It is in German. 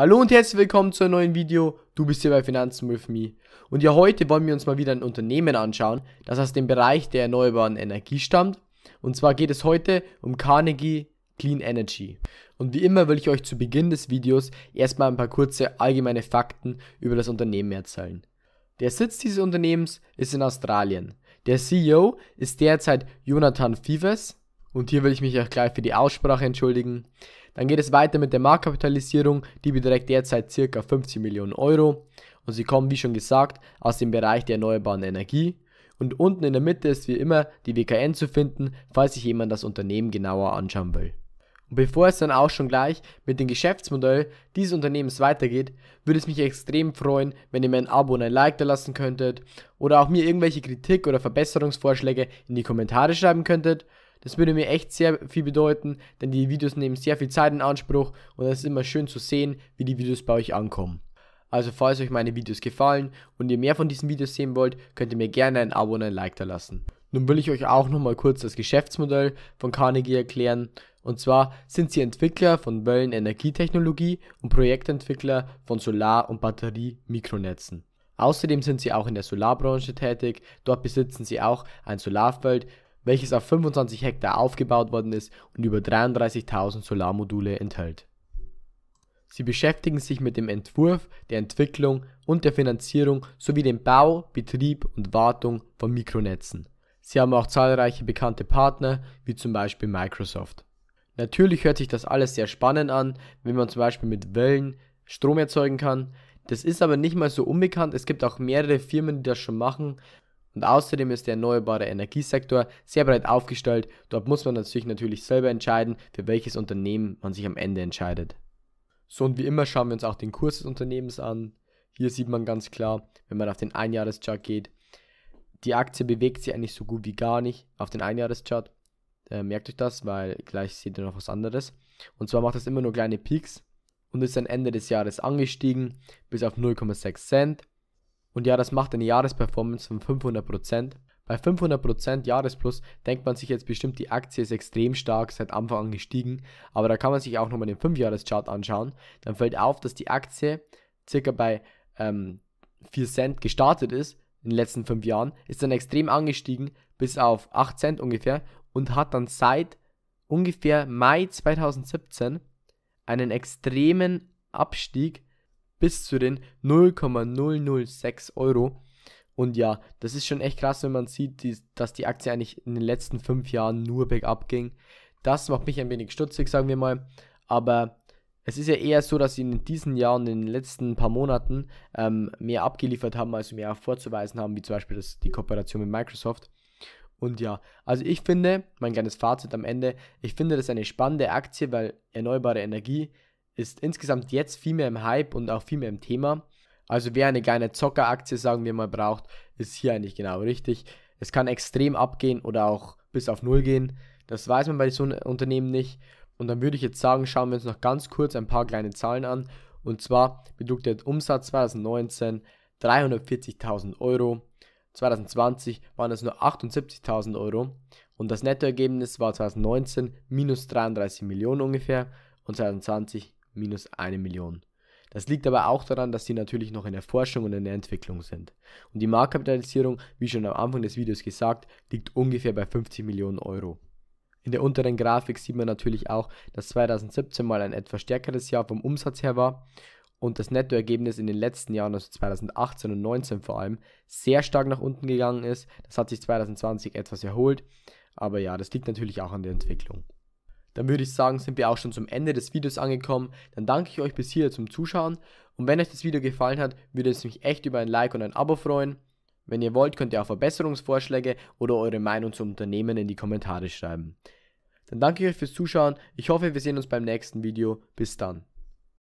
Hallo und herzlich willkommen zu einem neuen Video. Du bist hier bei Finanzen with me. Und ja, heute wollen wir uns mal wieder ein Unternehmen anschauen, das aus dem Bereich der erneuerbaren Energie stammt. Und zwar geht es heute um Carnegie Clean Energy. Und wie immer will ich euch zu Beginn des Videos erstmal ein paar kurze allgemeine Fakten über das Unternehmen erzählen. Der Sitz dieses Unternehmens ist in Australien. Der CEO ist derzeit Jonathan Fives und hier will ich mich auch gleich für die Aussprache entschuldigen. Dann geht es weiter mit der Marktkapitalisierung, die beträgt derzeit ca. 50 Millionen Euro und sie kommen, wie schon gesagt, aus dem Bereich der erneuerbaren Energie. Und unten in der Mitte ist wie immer die WKN zu finden, falls sich jemand das Unternehmen genauer anschauen will. Und bevor es dann auch schon gleich mit dem Geschäftsmodell dieses Unternehmens weitergeht, würde es mich extrem freuen, wenn ihr mir ein Abo und ein Like da lassen könntet oder auch mir irgendwelche Kritik oder Verbesserungsvorschläge in die Kommentare schreiben könntet. Das würde mir echt sehr viel bedeuten, denn die Videos nehmen sehr viel Zeit in Anspruch und es ist immer schön zu sehen, wie die Videos bei euch ankommen. Also falls euch meine Videos gefallen und ihr mehr von diesen Videos sehen wollt, könnt ihr mir gerne ein Abo und ein Like da lassen. Nun will ich euch auch nochmal kurz das Geschäftsmodell von Carnegie erklären. Und zwar sind sie Entwickler von Wellen-Energietechnologie und Projektentwickler von Solar- und Batterie-Mikronetzen. Außerdem sind sie auch in der Solarbranche tätig. Dort besitzen sie auch ein Solarfeld, welches auf 25 Hektar aufgebaut worden ist und über 33.000 Solarmodule enthält. Sie beschäftigen sich mit dem Entwurf, der Entwicklung und der Finanzierung sowie dem Bau, Betrieb und Wartung von Mikronetzen. Sie haben auch zahlreiche bekannte Partner, wie zum Beispiel Microsoft. Natürlich hört sich das alles sehr spannend an, wenn man zum Beispiel mit Wellen Strom erzeugen kann. Das ist aber nicht mal so unbekannt. Es gibt auch mehrere Firmen, die das schon machen. Und außerdem ist der erneuerbare Energiesektor sehr breit aufgestellt. Dort muss man natürlich natürlich selber entscheiden, für welches Unternehmen man sich am Ende entscheidet. So und wie immer schauen wir uns auch den Kurs des Unternehmens an. Hier sieht man ganz klar, wenn man auf den Einjahreschart geht, die Aktie bewegt sich eigentlich so gut wie gar nicht auf den Einjahreschart. Äh, merkt euch das, weil gleich seht ihr noch was anderes. Und zwar macht das immer nur kleine Peaks und ist dann Ende des Jahres angestiegen bis auf 0,6 Cent und ja, das macht eine Jahresperformance von 500%. Bei 500% Jahresplus denkt man sich jetzt bestimmt, die Aktie ist extrem stark, seit Anfang an gestiegen. Aber da kann man sich auch nochmal den 5-Jahres-Chart anschauen. Dann fällt auf, dass die Aktie circa bei ähm, 4 Cent gestartet ist in den letzten 5 Jahren, ist dann extrem angestiegen bis auf 8 Cent ungefähr und hat dann seit ungefähr Mai 2017 einen extremen Abstieg bis zu den 0,006 Euro. Und ja, das ist schon echt krass, wenn man sieht, die, dass die Aktie eigentlich in den letzten fünf Jahren nur bergab ging. Das macht mich ein wenig stutzig, sagen wir mal. Aber es ist ja eher so, dass sie in diesen Jahren, in den letzten paar Monaten ähm, mehr abgeliefert haben, also mehr vorzuweisen haben, wie zum Beispiel das, die Kooperation mit Microsoft. Und ja, also ich finde, mein kleines Fazit am Ende, ich finde das eine spannende Aktie, weil erneuerbare Energie ist insgesamt jetzt viel mehr im Hype und auch viel mehr im Thema. Also wer eine kleine Zockeraktie, sagen wir mal, braucht, ist hier eigentlich genau richtig. Es kann extrem abgehen oder auch bis auf Null gehen. Das weiß man bei so einem Unternehmen nicht. Und dann würde ich jetzt sagen, schauen wir uns noch ganz kurz ein paar kleine Zahlen an. Und zwar betrug der Umsatz 2019 340.000 Euro. 2020 waren es nur 78.000 Euro. Und das Nettoergebnis war 2019 minus 33 Millionen ungefähr und 2020 minus eine Million. Das liegt aber auch daran, dass sie natürlich noch in der Forschung und in der Entwicklung sind. Und die Marktkapitalisierung, wie schon am Anfang des Videos gesagt, liegt ungefähr bei 50 Millionen Euro. In der unteren Grafik sieht man natürlich auch, dass 2017 mal ein etwas stärkeres Jahr vom Umsatz her war und das Nettoergebnis in den letzten Jahren, also 2018 und 2019 vor allem, sehr stark nach unten gegangen ist. Das hat sich 2020 etwas erholt, aber ja, das liegt natürlich auch an der Entwicklung. Dann würde ich sagen, sind wir auch schon zum Ende des Videos angekommen. Dann danke ich euch bis hier zum Zuschauen. Und wenn euch das Video gefallen hat, würde es mich echt über ein Like und ein Abo freuen. Wenn ihr wollt, könnt ihr auch Verbesserungsvorschläge oder eure Meinung zum Unternehmen in die Kommentare schreiben. Dann danke ich euch fürs Zuschauen. Ich hoffe, wir sehen uns beim nächsten Video. Bis dann.